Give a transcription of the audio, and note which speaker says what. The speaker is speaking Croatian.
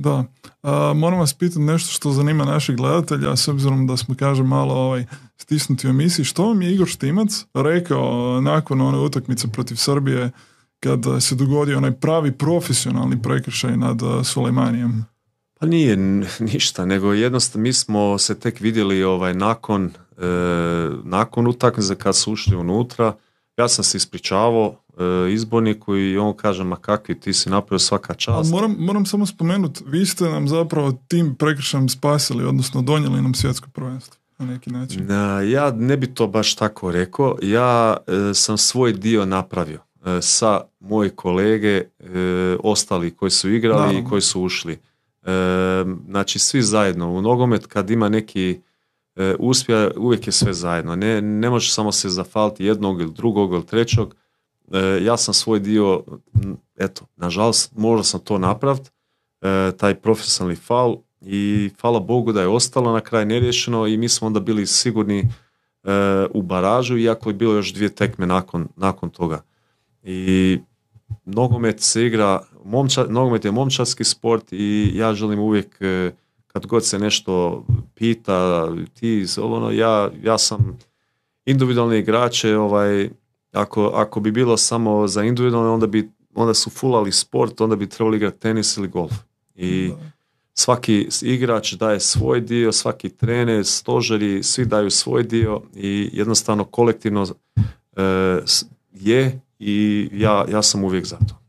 Speaker 1: Da, a, moram vas pitati nešto što zanima naših gledatelja, s obzirom da smo, kažem, malo ovaj, stisnuti u emisiji. Što vam je Igor Štimac rekao nakon one utakmice protiv Srbije kad se dogodio onaj pravi profesionalni prekršaj nad Sulejmanijem?
Speaker 2: Pa nije ništa, nego jednostavno mi smo se tek vidjeli ovaj, nakon, e, nakon utakmice kad su ušli unutra. Ja sam se ispričavao, E, izborniku koji on kaže, ma kakvi, ti si napravio svaka čast. Moram,
Speaker 1: moram samo spomenuti, vi ste nam zapravo tim prekršajem spasili, odnosno donijeli nam svjetsko prvenstvo na neki način.
Speaker 2: ja ne bi to baš tako rekao. Ja e, sam svoj dio napravio e, sa moji kolege ostali koji su igrali i koji su ušli. znači svi zajedno. U nogomet kad ima neki uspjeh, uvijek je sve zajedno. Ne, ne može samo se zafaliti jednog ili drugog ili trećog E, ja sam svoj dio, eto, nažalost, možda sam to napravit, e, taj profesionalni fal i hvala Bogu da je ostalo na kraj neriješeno i mi smo onda bili sigurni e, u baražu, iako je bilo još dvije tekme nakon, nakon toga. I nogomet se igra, momča, nogomet je momčarski sport i ja želim uvijek kad god se nešto pita, ti, ono, ja, ja sam individualni igrače ovaj, ako, ako bi bilo samo za individualne, onda, bi, onda su fulali sport, onda bi trebali igrati tenis ili golf. I svaki igrač daje svoj dio, svaki trener, stožeri, svi daju svoj dio i jednostavno kolektivno e, je i ja, ja sam uvijek za to.